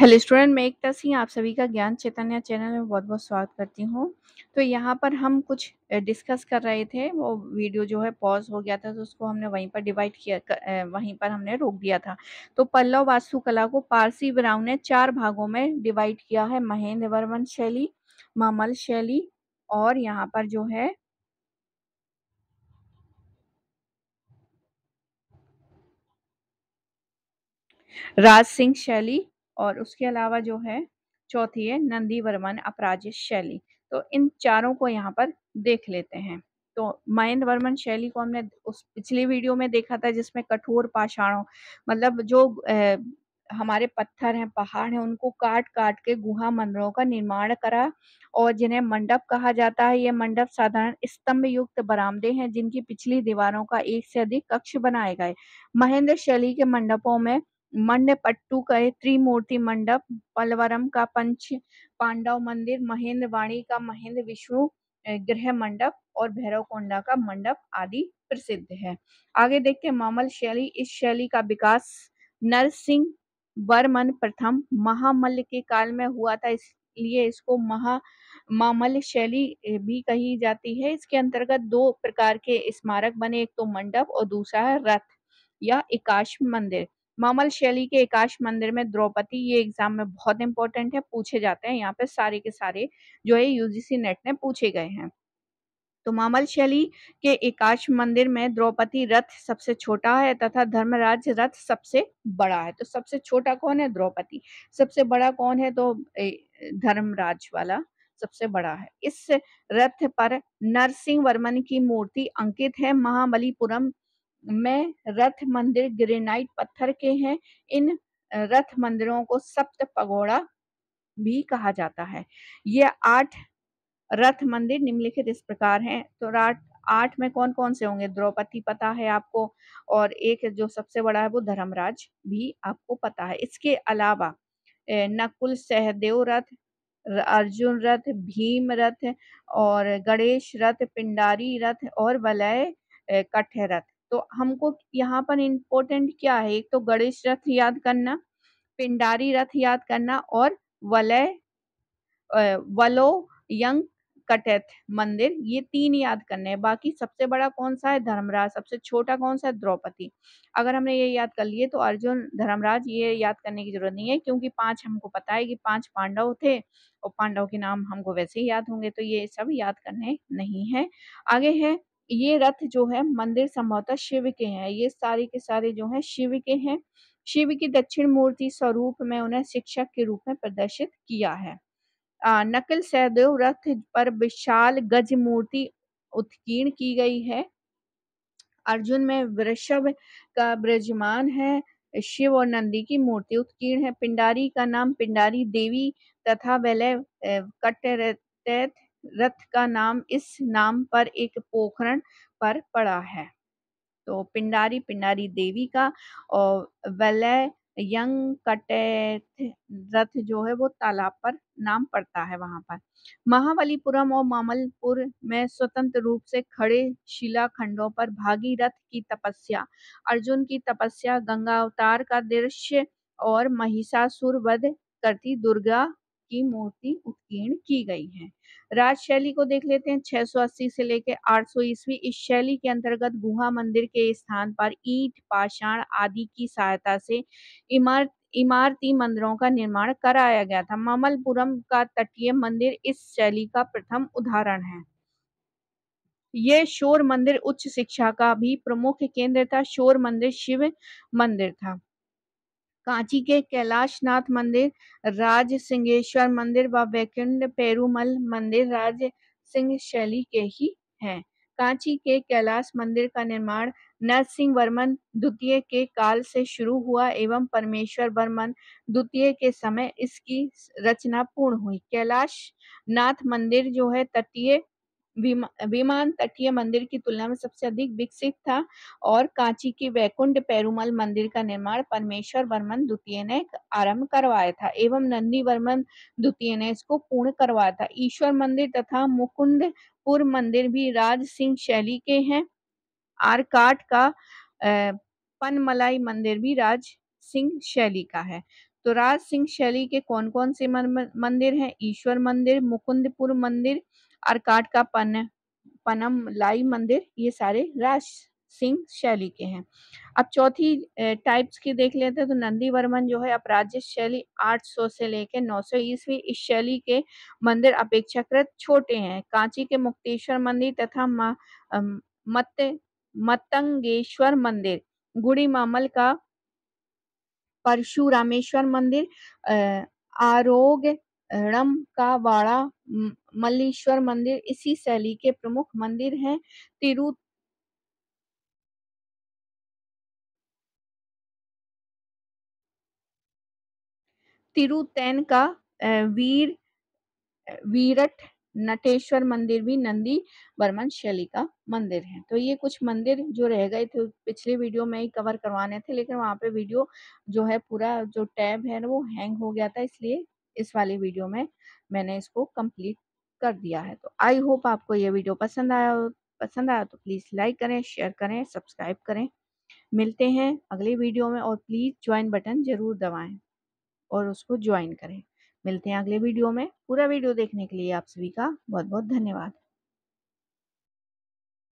hello student मैं एकता सिंह आप सभी का ज्ञान चैतन्य चैनल में बहुत बहुत स्वागत करती हूँ तो यहाँ पर हम कुछ डिस्कस कर रहे थे वो वीडियो जो है पॉज हो गया था तो उसको हमने वहीं पर डिवाइड किया वहीं पर हमने रोक दिया था तो पल्लव वास्तुकला को पारसी ब्राउ ने चार भागों में डिवाइड किया है महेंद्र वर्मन शैली मामल शैली और यहाँ पर जो है राज सिंह शैली और उसके अलावा जो है चौथी है नंदी वर्मन अपराजित शैली तो इन चारों को यहाँ पर देख लेते हैं तो महेंद्र वर्मन शैली को हमने उस पिछली वीडियो में देखा था जिसमें कठोर पाषाणों मतलब जो ए, हमारे पत्थर हैं पहाड़ हैं उनको काट काट के गुहा मंदिरों का निर्माण करा और जिन्हें मंडप कहा जाता है ये मंडप साधारण स्तंभ युक्त बरामदे हैं जिनकी पिछली दीवारों का एक से अधिक कक्ष बनाए गए महेंद्र शैली के मंडपों में मंडपट्टू का त्रिमूर्ति मंडप पलवरम का पंच पांडव मंदिर महेंद्र वाणी का महेंद्र विष्णु गृह मंडप और भैरवकोंडा का मंडप आदि प्रसिद्ध है आगे देखते हैं मामल शैली इस शैली का विकास नरसिंह वर्मन प्रथम महामल्ल के काल में हुआ था इसलिए इसको महा मामल शैली भी कही जाती है इसके अंतर्गत दो प्रकार के स्मारक बने एक तो मंडप और दूसरा है रथ या एकाश मंदिर मामल शैली के एकाश मंदिर में द्रौपदी ये एग्जाम में बहुत इंपॉर्टेंट है पूछे जाते हैं यहाँ पे सारे के सारे जो है यूजीसी नेट ने पूछे गए हैं तो मामल शैली के एकाश मंदिर में द्रौपदी रथ सबसे छोटा है तथा धर्मराज रथ सबसे बड़ा है तो सबसे छोटा कौन है द्रौपदी सबसे बड़ा कौन है तो धर्मराज वाला सबसे बड़ा है इस रथ पर नरसिंह वर्मन की मूर्ति अंकित है महाबलीपुरम में रथ मंदिर ग्रेनाइट पत्थर के हैं इन रथ मंदिरों को सप्त पगोड़ा भी कहा जाता है ये आठ रथ मंदिर निम्नलिखित इस प्रकार हैं तो रात आठ में कौन कौन से होंगे द्रौपदी पता है आपको और एक जो सबसे बड़ा है वो धर्मराज भी आपको पता है इसके अलावा नकुल सहदेव रथ अर्जुन रथ भीम रथ और गणेश रथ पिंडारी रथ और वलय कठ रथ तो हमको यहाँ पर इम्पोर्टेंट क्या है एक तो गणेश रथ याद करना पिंडारी रथ याद करना और वलय वलो यंग कटेथ मंदिर ये तीन याद करने हैं बाकी सबसे बड़ा कौन सा है धर्मराज सबसे छोटा कौन सा है द्रौपदी अगर हमने ये याद कर लिए तो अर्जुन धर्मराज ये याद करने की जरूरत नहीं है क्योंकि पांच हमको पता है कि पांच पांडव थे और पांडव के नाम हमको वैसे ही याद होंगे तो ये सब याद करने नहीं है आगे है ये रथ जो है मंदिर संभवतः शिव के हैं ये सारे के सारे जो हैं शिव के हैं शिव की दक्षिण मूर्ति स्वरूप में उन्हें शिक्षक के रूप में प्रदर्शित किया है आ, नकल सहदेव रथ पर विशाल गज मूर्ति उत्कीर्ण की गई है अर्जुन में वृषभ का ब्रजमान है शिव और नंदी की मूर्ति उत्कीर्ण है पिंडारी का नाम पिंडारी देवी तथा वेले कट रथ का नाम इस नाम पर एक पोखरण पर पड़ा है तो पिंडारी पिंडारी देवी का और वलय यंग कटे रथ जो है वो तालाब पर नाम पड़ता है वहां पर महाबलीपुरम और मामलपुर में स्वतंत्र रूप से खड़े शिला खंडों पर भागीरथ की तपस्या अर्जुन की तपस्या गंगा अवतार का दृश्य और महिषासुर वध करती दुर्गा की मूर्ति उत्कीर्ण की गई है राज शैली को देख लेते हैं 680 से लेकर 800 ईस्वी इस शैली के अंतर्गत गुहा मंदिर के स्थान पर ईंट पाषाण आदि की सहायता से इमारत इमारती मंदिरों का निर्माण कराया गया था मामलपुरम का तटीय मंदिर इस शैली का प्रथम उदाहरण है यह शोर मंदिर उच्च शिक्षा का भी प्रमुख केंद्र था शोर मंदिर शिव मंदिर था कांची के कैलाशनाथ मंदिर राज सिंहेश्वर मंदिर व वैकुंड पेरूमल मंदिर राज सिंह शैली के ही हैं कांची के कैलाश मंदिर का निर्माण नरसिंह वर्मन द्वितीय के काल से शुरू हुआ एवं परमेश्वर वर्मन द्वितीय के समय इसकी रचना पूर्ण हुई कैलाश नाथ मंदिर जो है तटीय विमान तटीय मंदिर की तुलना में सबसे अधिक विकसित था और कांची के वैकुंड पेरुमल मंदिर का निर्माण परमेश्वर वर्मन द्वितीय ने आरंभ करवाया था एवं नंदी वर्मन द्वितीय ने इसको पूर्ण करवाया था ईश्वर मंदिर तथा मुकुंदपुर मंदिर भी राज सिंह शैली के हैं आरकाट का पनमलाई मंदिर भी राज सिंह शैली का है तो राज सिंह शैली के कौन कौन से मंदिर हैं ईश्वर मंदिर मुकुंदपुर मंदिर आरकाट का पन पनम लाई मंदिर ये सारे राज सिंह शैली के हैं अब चौथी टाइप्स की देख लेते हैं तो नंदी वर्मन जो है अपराजित शैली 800 से लेकर 900 सौ ईस्वी इस शैली के मंदिर अपेक्षाकृत छोटे हैं कांची के मुक्तेश्वर मंदिर तथा मत मतंगेश्वर मंदिर गुड़ी मामल का परशुरामेश्वर मंदिर अः आरोग रम का वाड़ा मल्लेश्वर मंदिर इसी शैली के प्रमुख मंदिर हैं तिरु तिरुतैन का वीर वीरट नटेश्वर मंदिर भी नंदी बर्मन शैली का मंदिर है तो ये कुछ मंदिर जो रह गए थे पिछले वीडियो में ही कवर करवाने थे लेकिन वहां पे वीडियो जो है पूरा जो टैब है वो हैंग हो गया था इसलिए इस वाली वीडियो में मैंने इसको कंप्लीट कर दिया है तो आई होप आपको ये वीडियो पसंद आया हो पसंद आया तो प्लीज़ लाइक करें शेयर करें सब्सक्राइब करें मिलते हैं अगले वीडियो में और प्लीज़ ज्वाइन बटन ज़रूर दबाएं और उसको ज्वाइन करें मिलते हैं अगले वीडियो में पूरा वीडियो देखने के लिए आप सभी का बहुत बहुत धन्यवाद